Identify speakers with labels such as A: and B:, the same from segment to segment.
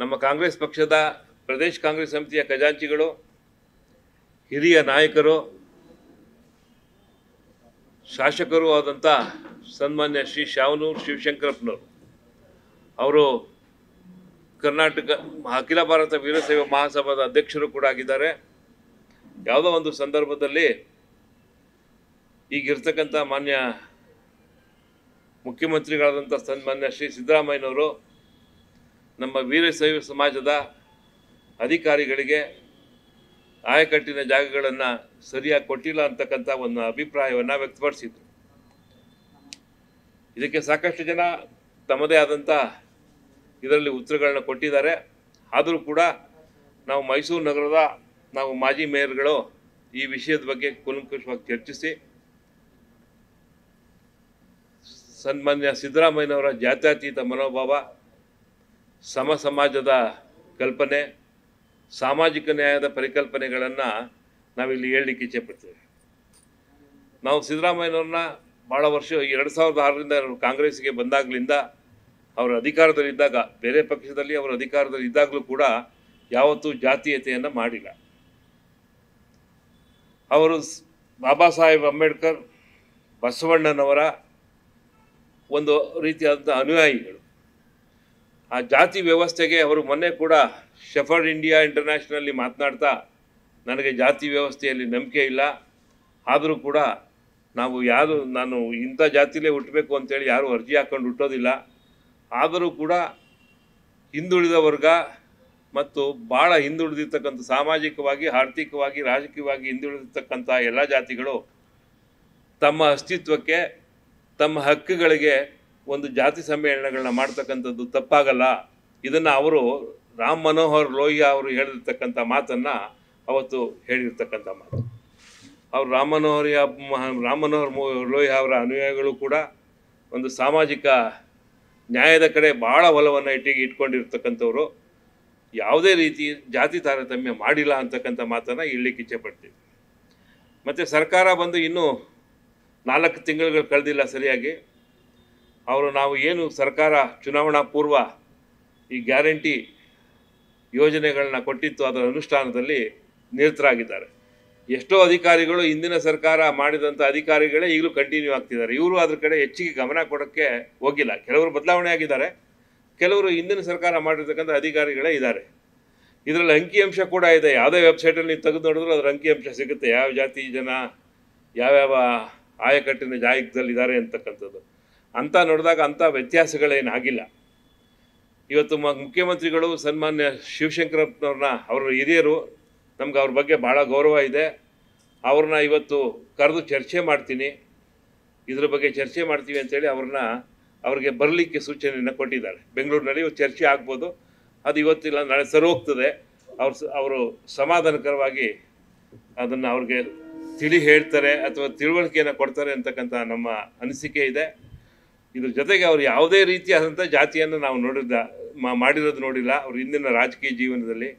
A: ನಮ್ಮ ಕಾಂಗ್ರೆಸ್ ಪಕ್ಷದ ಪ್ರದೇಶ ಕಾಂಗ್ರೆಸ್ ಸಮಿತಿಯ ಖಜಾಂಚಿಗಳು ಹಿರಿಯ ನಾಯಕರು ಶಾಸಕರು ಆದಂಥ ಸನ್ಮಾನ್ಯ ಶ್ರೀ ಶಾವನೂರು ಶಿವಶಂಕರಪ್ಪನವರು ಅವರು ಕರ್ನಾಟಕ ಅಖಿಲ ಭಾರತ ವೀರಸೈವ ಮಹಾಸಭಾದ ಅಧ್ಯಕ್ಷರು ಕೂಡ ಆಗಿದ್ದಾರೆ ಯಾವುದೋ ಒಂದು ಸಂದರ್ಭದಲ್ಲಿ ಈಗಿರ್ತಕ್ಕಂಥ ಮಾನ್ಯ ಮುಖ್ಯಮಂತ್ರಿಗಳಾದಂಥ ಸನ್ಮಾನ್ಯ ಶ್ರೀ ಸಿದ್ದರಾಮಯ್ಯನವರು ನಮ್ಮ ವೀರಶೈವ ಸಮಾಜದ ಅಧಿಕಾರಿಗಳಿಗೆ ಆಯಕಟ್ಟಿನ ಜಾಗಗಳನ್ನು ಸರಿಯಾಗಿ ಕೊಟ್ಟಿಲ್ಲ ಅಂತಕ್ಕಂಥ ಒಂದು ಅಭಿಪ್ರಾಯವನ್ನು ವ್ಯಕ್ತಪಡಿಸಿದರು ಇದಕ್ಕೆ ಸಾಕಷ್ಟು ಜನ ತಮ್ಮದೇ ಆದಂಥ ಇದರಲ್ಲಿ ಉತ್ತರಗಳನ್ನ ಕೊಟ್ಟಿದ್ದಾರೆ ಆದರೂ ಕೂಡ ನಾವು ಮೈಸೂರು ನಗರದ ನಾವು ಮಾಜಿ ಮೇಯರ್ಗಳು ಈ ವಿಷಯದ ಬಗ್ಗೆ ಕುಲಕುಷವಾಗಿ ಚರ್ಚಿಸಿ ಸನ್ಮಾನ್ಯ ಸಿದ್ದರಾಮಯ್ಯನವರ ಜಾತ್ಯತೀತ ಮನೋಭಾವ ಸಮ ಸಮಾಜದ ಕಲ್ಪನೆ ಸಾಮಾಜಿಕ ನ್ಯಾಯದ ಪರಿಕಲ್ಪನೆಗಳನ್ನು ನಾವಿಲ್ಲಿ ಹೇಳಲಿಕ್ಕೆ ಪಡ್ತೇವೆ ನಾವು ಸಿದ್ದರಾಮಯ್ಯನವ್ರನ್ನ ಭಾಳ ವರ್ಷ ಎರಡು ಸಾವಿರದ ಆರರಿಂದ ಕಾಂಗ್ರೆಸ್ಗೆ ಬಂದಾಗಲಿಂದ ಅವರ ಅಧಿಕಾರದಲ್ಲಿದ್ದಾಗ ಬೇರೆ ಪಕ್ಷದಲ್ಲಿ ಅವರ ಅಧಿಕಾರದಲ್ಲಿ ಇದ್ದಾಗಲೂ ಕೂಡ ಯಾವತ್ತೂ ಜಾತೀಯತೆಯನ್ನು ಮಾಡಿಲ್ಲ ಅವರು ಬಾಬಾ ಸಾಹೇಬ್ ಅಂಬೇಡ್ಕರ್ ಬಸವಣ್ಣನವರ ಒಂದು ರೀತಿಯಾದಂಥ ಅನುಯಾಯಿಗಳು ಆ ಜಾತಿ ವ್ಯವಸ್ಥೆಗೆ ಅವರು ಮೊನ್ನೆ ಕೂಡ ಶೆಫರ್ಡ್ ಇಂಡಿಯಾ ಇಂಟರ್ನ್ಯಾಷನಲ್ಲಿ ಮಾತನಾಡ್ತಾ ನನಗೆ ಜಾತಿ ವ್ಯವಸ್ಥೆಯಲ್ಲಿ ನಂಬಿಕೆ ಇಲ್ಲ ಆದರೂ ಕೂಡ ನಾವು ಯಾರು ನಾನು ಇಂಥ ಜಾತಿಲೇ ಹುಟ್ಟಬೇಕು ಅಂತೇಳಿ ಯಾರೂ ಅರ್ಜಿ ಹಾಕ್ಕೊಂಡು ಹುಟ್ಟೋದಿಲ್ಲ ಆದರೂ ಕೂಡ ಹಿಂದುಳಿದ ವರ್ಗ ಮತ್ತು ಭಾಳ ಹಿಂದುಳಿದಿರ್ತಕ್ಕಂಥ ಸಾಮಾಜಿಕವಾಗಿ ಆರ್ಥಿಕವಾಗಿ ರಾಜಕೀಯವಾಗಿ ಹಿಂದುಳಿದಿರ್ತಕ್ಕಂಥ ಎಲ್ಲ ಜಾತಿಗಳು ತಮ್ಮ ಅಸ್ತಿತ್ವಕ್ಕೆ ತಮ್ಮ ಹಕ್ಕುಗಳಿಗೆ ಒಂದು ಜಾತಿ ಸಮ್ಮೇಳನಗಳನ್ನ ಮಾಡ್ತಕ್ಕಂಥದ್ದು ತಪ್ಪಾಗಲ್ಲ ಇದನ್ನು ಅವರು ರಾಮ್ ಮನೋಹರ್ ಲೋಹಿಯಾ ಅವರು ಹೇಳಿರ್ತಕ್ಕಂಥ ಮಾತನ್ನು ಅವತ್ತು ಹೇಳಿರ್ತಕ್ಕಂಥ ಮಾತು ಅವರು ರಾಮ್ ಮನೋಹರ್ ರಾಮ್ ಮನೋಹರ್ ಲೋಹಿಯಾ ಅವರ ಅನುಯಾಯಿಗಳು ಕೂಡ ಒಂದು ಸಾಮಾಜಿಕ ನ್ಯಾಯದ ಕಡೆ ಭಾಳ ಒಲವನ್ನು ಇಟ್ಟಿಗೆ ಇಟ್ಕೊಂಡಿರ್ತಕ್ಕಂಥವ್ರು ಯಾವುದೇ ರೀತಿ ಜಾತಿ ತಾರತಮ್ಯ ಮಾಡಿಲ್ಲ ಅಂತಕ್ಕಂಥ ಮಾತನ್ನು ಇಚ್ಛೆ ಪಡ್ತೀವಿ ಮತ್ತು ಸರ್ಕಾರ ಬಂದು ಇನ್ನೂ ನಾಲ್ಕು ತಿಂಗಳುಗಳು ಕಳೆದಿಲ್ಲ ಸರಿಯಾಗಿ ಅವರು ನಾವು ಏನು ಸರ್ಕಾರ ಚುನಾವಣಾ ಪೂರ್ವ ಈ ಗ್ಯಾರಂಟಿ ಯೋಜನೆಗಳನ್ನ ಕೊಟ್ಟಿತ್ತು ಅದರ ಅನುಷ್ಠಾನದಲ್ಲಿ ನಿರತರಾಗಿದ್ದಾರೆ ಎಷ್ಟೋ ಅಧಿಕಾರಿಗಳು ಹಿಂದಿನ ಸರ್ಕಾರ ಮಾಡಿದಂಥ ಅಧಿಕಾರಿಗಳೇ ಈಗಲೂ ಕಂಟಿನ್ಯೂ ಆಗ್ತಿದ್ದಾರೆ ಇವರು ಅದ್ರ ಕಡೆ ಹೆಚ್ಚಿಗೆ ಗಮನ ಕೊಡೋಕ್ಕೆ ಹೋಗಿಲ್ಲ ಕೆಲವರು ಬದಲಾವಣೆ ಆಗಿದ್ದಾರೆ ಕೆಲವರು ಹಿಂದಿನ ಸರ್ಕಾರ ಮಾಡಿರ್ತಕ್ಕಂಥ ಅಧಿಕಾರಿಗಳೇ ಇದ್ದಾರೆ ಇದರಲ್ಲಿ ಅಂಕಿಅಂಶ ಕೂಡ ಇದೆ ಯಾವುದೇ ವೆಬ್ಸೈಟಲ್ಲಿ ನೀವು ತೆಗೆದು ನೋಡಿದ್ರು ಅದರ ಅಂಕಿಅಂಶ ಸಿಗುತ್ತೆ ಯಾವ ಜಾತಿ ಜನ ಯಾವ್ಯಾವ ಆಯಕಟ್ಟಿನ ಜಾಯಕದಲ್ಲಿದ್ದಾರೆ ಅಂತಕ್ಕಂಥದ್ದು ಅಂತ ನೋಡಿದಾಗ ಅಂಥ ವ್ಯತ್ಯಾಸಗಳೇನಾಗಿಲ್ಲ ಇವತ್ತು ಮುಖ್ಯಮಂತ್ರಿಗಳು ಸನ್ಮಾನ್ಯ ಶಿವಶಂಕರಪ್ಪನವ್ರನ್ನ ಅವರ ಹಿರಿಯರು ನಮ್ಗೆ ಅವ್ರ ಬಗ್ಗೆ ಭಾಳ ಗೌರವ ಇದೆ ಅವ್ರನ್ನ ಇವತ್ತು ಕರೆದು ಚರ್ಚೆ ಮಾಡ್ತೀನಿ ಇದ್ರ ಬಗ್ಗೆ ಚರ್ಚೆ ಮಾಡ್ತೀವಿ ಅಂತೇಳಿ ಅವ್ರನ್ನ ಅವ್ರಿಗೆ ಬರಲಿಕ್ಕೆ ಸೂಚನೆಯನ್ನು ಕೊಟ್ಟಿದ್ದಾರೆ ಬೆಂಗಳೂರಿನಲ್ಲಿ ಇವತ್ತು ಚರ್ಚೆ ಆಗ್ಬೋದು ಅದು ಇವತ್ತಿಲ್ಲ ನಾಳೆ ಸರಿ ಹೋಗ್ತದೆ ಅವ್ರು ಅವರು ಸಮಾಧಾನಕರವಾಗಿ ಅದನ್ನು ಅವ್ರಿಗೆ ತಿಳಿ ಹೇಳ್ತಾರೆ ಅಥವಾ ತಿಳುವಳಿಕೆಯನ್ನು ಕೊಡ್ತಾರೆ ಅಂತಕ್ಕಂಥ ನಮ್ಮ ಅನಿಸಿಕೆ ಇದೆ ಇದ್ರ ಜೊತೆಗೆ ಅವ್ರು ಯಾವುದೇ ರೀತಿಯಾದಂಥ ಜಾತಿಯನ್ನು ನಾವು ನೋಡಿದ್ದ ಮಾಡಿರೋದು ನೋಡಿಲ್ಲ ಅವ್ರ ಇಂದಿನ ರಾಜಕೀಯ ಜೀವನದಲ್ಲಿ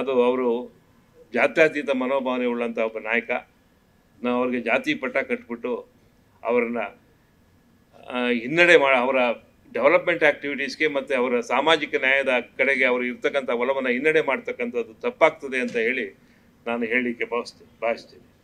A: ಅದು ಅವರು ಜಾತ್ಯತೀತ ಮನೋಭಾವನೆ ಉಳ್ಳಂಥ ಒಬ್ಬ ನಾಯಕ ನಾವು ಅವ್ರಿಗೆ ಜಾತಿ ಪಟ್ಟ ಕಟ್ಬಿಟ್ಟು ಅವರನ್ನು ಹಿನ್ನಡೆ ಮಾ ಅವರ ಡೆವಲಪ್ಮೆಂಟ್ ಆ್ಯಕ್ಟಿವಿಟೀಸ್ಗೆ ಮತ್ತು ಅವರ ಸಾಮಾಜಿಕ ನ್ಯಾಯದ ಕಡೆಗೆ ಅವರು ಇರ್ತಕ್ಕಂಥ ಒಲವನ್ನು ಹಿನ್ನಡೆ ಮಾಡ್ತಕ್ಕಂಥದ್ದು ತಪ್ಪಾಗ್ತದೆ ಅಂತ ಹೇಳಿ ನಾನು ಹೇಳಲಿಕ್ಕೆ ಭಾವಿಸ್ತೀನಿ ಭಾವಿಸ್ತೀನಿ